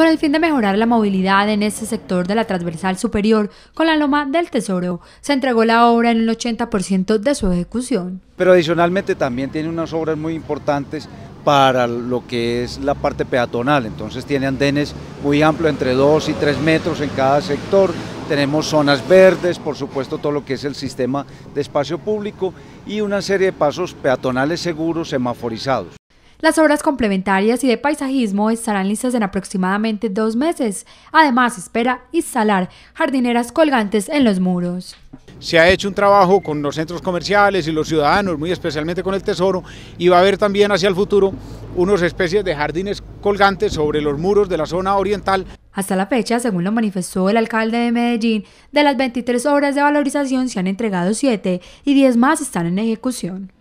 con el fin de mejorar la movilidad en ese sector de la transversal superior con la Loma del Tesoro. Se entregó la obra en el 80% de su ejecución. Pero adicionalmente también tiene unas obras muy importantes para lo que es la parte peatonal, entonces tiene andenes muy amplios, entre 2 y 3 metros en cada sector, tenemos zonas verdes, por supuesto todo lo que es el sistema de espacio público y una serie de pasos peatonales seguros semaforizados. Las obras complementarias y de paisajismo estarán listas en aproximadamente dos meses. Además, espera instalar jardineras colgantes en los muros. Se ha hecho un trabajo con los centros comerciales y los ciudadanos, muy especialmente con el Tesoro, y va a haber también hacia el futuro unas especies de jardines colgantes sobre los muros de la zona oriental. Hasta la fecha, según lo manifestó el alcalde de Medellín, de las 23 obras de valorización se han entregado 7 y 10 más están en ejecución.